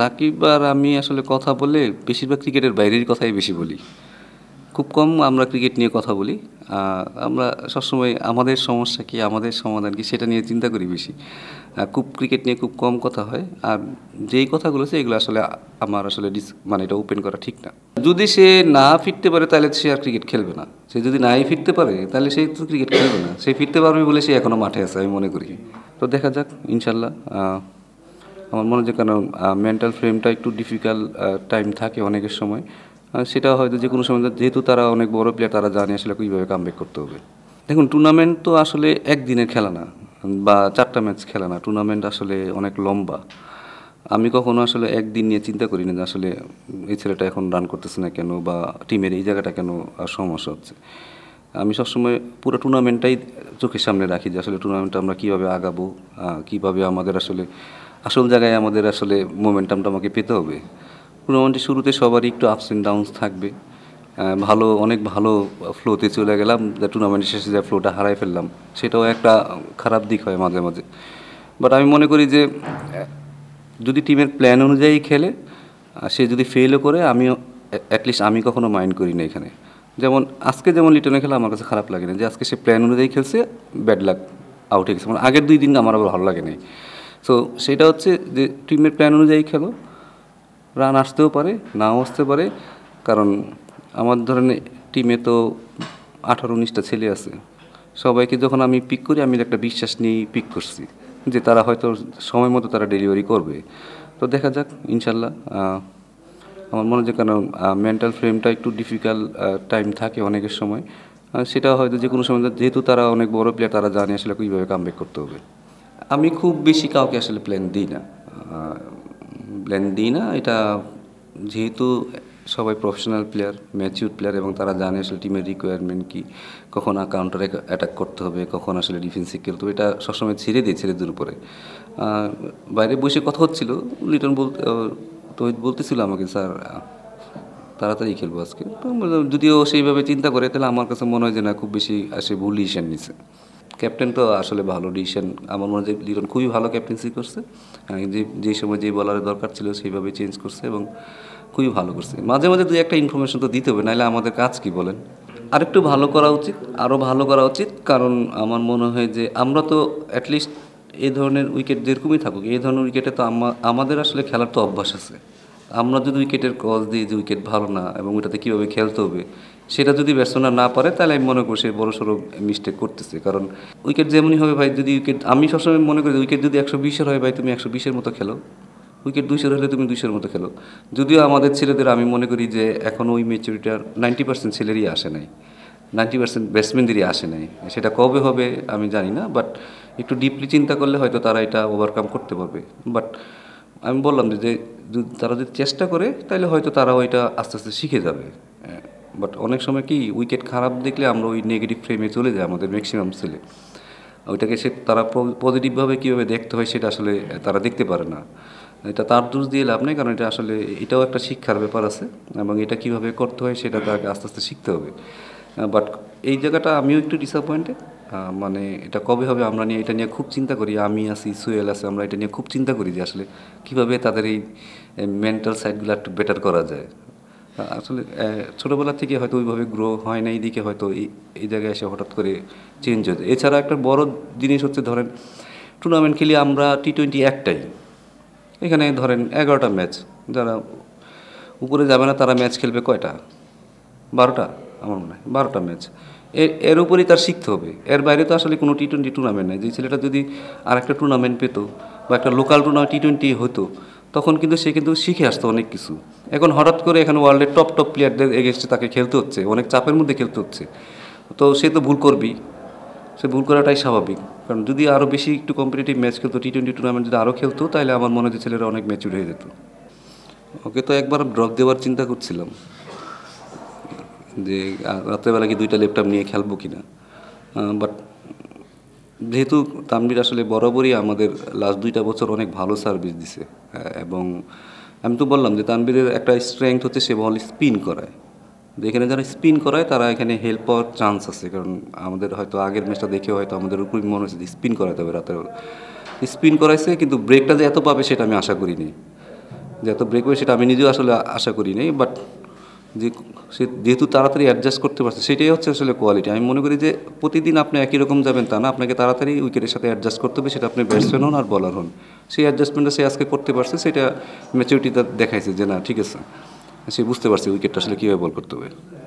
রাকিব আর আমি আসলে কথা বলে বেশিরভাগ ক্রিকেটের বাইরের কথাই বেশি বলি খুব কম আমরা ক্রিকেট নিয়ে কথা বলি আমরা সবসময় আমাদের সমস্যা কি আমাদের সমাধান কি সেটা নিয়ে চিন্তা করি বেশি খুব ক্রিকেট নিয়ে খুব কম কথা হয় আর যেই কথাগুলো আছে এগুলো আসলে আমার আসলে ডিস মানে এটা ওপেন করা ঠিক না যদি সে না ফিরতে পারে তাহলে সে আর ক্রিকেট খেলবে না সে যদি নাই ফিরতে পারে তাহলে সে তো ক্রিকেট খেলবে না সে ফিরতে পারবে বলে সে এখনও মাঠে আছে আমি মনে করি তো দেখা যাক ইনশাল্লাহ আমার মনে হয় কারণ মেন্টাল ফ্রেমটা একটু ডিফিকাল্ট টাইম থাকে অনেকের সময় সেটা হয়তো যে কোনো সময় যেহেতু তারা অনেক বড় প্লেয়ার তারা জানে আসলে কীভাবে কামব্যাক করতে হবে দেখুন টুর্নামেন্ট তো আসলে একদিনের খেলা না বা চারটা ম্যাচ খেলা না টুর্নামেন্ট আসলে অনেক লম্বা আমি কখনো আসলে একদিন নিয়ে চিন্তা করি না যে আসলে এই ছেলেটা এখন রান করতেছে না কেন বা টিমের এই জায়গাটা কেন সমস্যা হচ্ছে আমি সবসময় পুরো টুর্নামেন্টটাই চোখের সামনে রাখি যে আসলে টুর্নামেন্টটা আমরা কীভাবে আগাবো কীভাবে আমাদের আসলে আসল জায়গায় আমাদের আসলে মোমেন্টামটা আমাকে পেতে হবে টুর্নামেন্টে শুরুতে সবারই একটু আপস অ্যান্ড ডাউনস থাকবে ভালো অনেক ভালো ফ্লোতে চলে গেলাম টুর্নামেন্টের শেষে যা ফ্লোটা হারাই ফেললাম সেটাও একটা খারাপ দিক হয় মাঝে মাঝে বাট আমি মনে করি যে যদি টিমের প্ল্যান অনুযায়ী খেলে সে যদি ফেলও করে আমি অ্যাটলিস্ট আমি কখনো মাইন্ড করি না এখানে যেমন আজকে যেমন লিটনের খেলা আমার কাছে খারাপ লাগে না যে আজকে সে প্ল্যান অনুযায়ী খেলছে ব্যাড লাক আউট হয়ে গেছে মানে আগের দুই দিন আমার আবার ভালো লাগে নাই সো সেটা হচ্ছে যে টিমের প্ল্যান অনুযায়ী খেলো রান আসতেও পারে নাও আসতে পারে কারণ আমার ধরনের টিমে তো আঠারো উনিশটা ছেলে আছে সবাইকে যখন আমি পিক করি আমি একটা বিশ্বাস নিয়েই পিক করছি যে তারা হয়তো সময় মতো তারা ডেলিভারি করবে তো দেখা যাক ইনশাল্লাহ আমার মনে হয় কারণ মেন্টাল ফ্রেমটা একটু ডিফিকাল্ট টাইম থাকে অনেকের সময় সেটা হয়তো যে কোনো সময় যেহেতু তারা অনেক বড় প্লেয়ার তারা জানে আসলে কীভাবে কামব্যাক করতে হবে আমি খুব বেশি কাউকে আসলে প্ল্যান দিই না প্ল্যান দিই না এটা যেহেতু সবাই প্রফেশনাল প্লেয়ার ম্যাচিউর প্লেয়ার এবং তারা জানে আসলে টিমের রিকোয়ারমেন্ট কী কখন কাউন্টারে অ্যাটাক করতে হবে কখন আসলে ডিফেন্স সিকিউর তো এটা সবসময় ছেড়ে ছেড়ে দূর পরে বাইরে বসে কথা হচ্ছিল লিটন বল তহিদ বলতেছিল আমাকে স্যার তাড়াতাড়ি খেলবো আজকে যদিও সেইভাবে চিন্তা করে তাহলে আমার কাছে মনে হয় যে না খুব বেশি আসে ভুল ডিসিশন নিছে ক্যাপ্টেন তো আসলে ভালো ডিসিশন আমার মনে হয় লিটন খুবই ভালো ক্যাপ্টেন্সি করছে যে যেই সময় যে বলারের দরকার ছিল সেইভাবে চেঞ্জ করছে এবং খুবই ভালো করছে মাঝে মাঝে দুই একটা ইনফরমেশন তো দিতে হবে নাহলে আমাদের কাজ কি বলেন আরেকটু ভালো করা উচিত আরও ভালো করা উচিত কারণ আমার মনে হয় যে আমরা তো অ্যাটলিস্ট এই ধরনের উইকেট যেরকমই থাকুক এই ধরনের উইকেটে তো আমাদের আসলে খেলার তো অভ্যাস আছে আমরা যদি উইকেটের কজ দিই যে উইকেট ভালো না এবং ওইটাতে কীভাবে খেলতে হবে সেটা যদি ব্যাটসম্যান না পারে তাহলে আমি মনে করি সে বড় সড়ো মিস্টেক করতেছে কারণ উইকেট যেমনই হবে ভাই যদি উইকেট আমি সবসময় মনে করি উইকেট যদি একশো বিশের হয় ভাই তুমি একশো বিশের মতো খেলো উইকেট দুইশোর হলে তুমি দুইশোর মতো খেলো যদিও আমাদের ছেলেদের আমি মনে করি যে এখন ওই মেচুরিটার নাইনটি পার্সেন্ট ছেলেরই আসে নাই নাইনটি পার্সেন্ট ব্যাটসম্যানদেরই আসে নাই সেটা কবে হবে আমি জানি না বাট একটু ডিপলি চিন্তা করলে হয়তো তারা এটা ওভারকাম করতে পারবে বাট আমি বললাম যে তারা যদি চেষ্টা করে তাহলে হয়তো তারাও এটা আস্তে আস্তে শিখে যাবে হ্যাঁ। বাট অনেক সময় কি উইকেট খারাপ দেখলে আমরা ওই নেগেটিভ ফ্রেমে চলে যাই আমাদের ম্যাক্সিমাম ছেলে ওইটাকে সে তারা পজিটিভভাবে কীভাবে দেখতে হয় সেটা আসলে তারা দেখতে পারে না এটা তার দোষ দিয়ে লাভ নেই কারণ এটা আসলে এটাও একটা শিক্ষার ব্যাপার আছে এবং এটা কিভাবে করতে হয় সেটা তাকে আস্তে আস্তে শিখতে হবে বাট এই জায়গাটা আমিও একটু ডিসঅ্যাপয়েন্টেড মানে এটা কবে হবে আমরা নিয়ে এটা নিয়ে খুব চিন্তা করি আমি আছি সোয়েল আছে আমরা এটা নিয়ে খুব চিন্তা করি যে আসলে কীভাবে তাদের এই মেন্টাল সাইডগুলো একটু বেটার করা যায় আসলে ছোটোবেলা থেকে হয়তো ওইভাবে গ্রো হয় না এইদিকে হয়তো এই জায়গায় এসে হঠাৎ করে চেঞ্জ হয়েছে এছাড়া একটা বড় জিনিস হচ্ছে ধরেন টুর্নামেন্ট খেলি আমরা টি টোয়েন্টি একটাই এখানে ধরেন এগারোটা ম্যাচ যারা উপরে যাবে না তারা ম্যাচ খেলবে কয়টা বারোটা আমার মনে হয় বারোটা ম্যাচ এর এর উপরেই তার শিখতে হবে এর বাইরে তো আসলে কোনো টি টোয়েন্টি টুর্নামেন্ট নাই যে ছেলেটা যদি আর একটা টুর্নামেন্ট পেতো বা একটা লোকাল টুর্নামেন্ট টি টোয়েন্টি হতো তখন কিন্তু সে কিন্তু শিখে আসতো অনেক কিছু এখন হঠাৎ করে এখন ওয়ার্ল্ডের টপ টপ প্লেয়ারদের এগেস্টে তাকে খেলতে হচ্ছে অনেক চাপের মধ্যে খেলতে হচ্ছে তো সে তো ভুল করবেই সে ভুল করাটাই স্বাভাবিক কারণ যদি আরও বেশি একটু কম্পিটিটিভ ম্যাচ খেলতো টি টোয়েন্টি টুর্নামেন্ট যদি আরও খেলতো তাহলে আমার মনে হয় ছেলেরা অনেক ম্যাচ হয়ে যেত ওকে তো একবার ড্রপ দেওয়ার চিন্তা করছিলাম যে রাত্রেবেলা কি দুইটা ল্যাপটপ নিয়ে খেলবো কি না বাট যেহেতু তানবির আসলে বরাবরই আমাদের লাস্ট দুইটা বছর অনেক ভালো সার্ভিস দিছে হ্যাঁ, এবং আমি তো বললাম যে তানবিরের একটা স্ট্রেংথ হচ্ছে সে বল স্পিন করায় তো এখানে যারা স্পিন করায় তারা এখানে হেল্প পাওয়ার চান্স আছে কারণ আমাদের হয়তো আগের ম্যাচটা দেখে হয়তো আমাদের উপরই মনে হচ্ছে স্পিন করাতে হবে রাতের স্পিন করাইছে কিন্তু ব্রেকটা যে এত পাবে সেটা আমি আশা করিনি যে এত ব্রেক হবে সেটা আমি নিজেও আসলে আশা করিনি বাট যে সে যেহেতু তাড়াতাড়ি অ্যাডজাস্ট করতে পারছে সেটাই হচ্ছে আসলে কোয়ালিটি আমি মনে করি যে প্রতিদিন আপনি একই রকম যাবেন তা না আপনাকে তাড়াতাড়ি উইকেটের সাথে অ্যাডজাস্ট করতে হবে সেটা আপনি ব্যাটসম্যান হন আর বলার হন সেই অ্যাডজাস্টমেন্টটা সে আজকে করতে পারছে সেটা ম্যাচিউরিটিটা দেখাইছে যে না ঠিক আছে সে বুঝতে পারছে উইকেটটা আসলে কীভাবে বল করতে হবে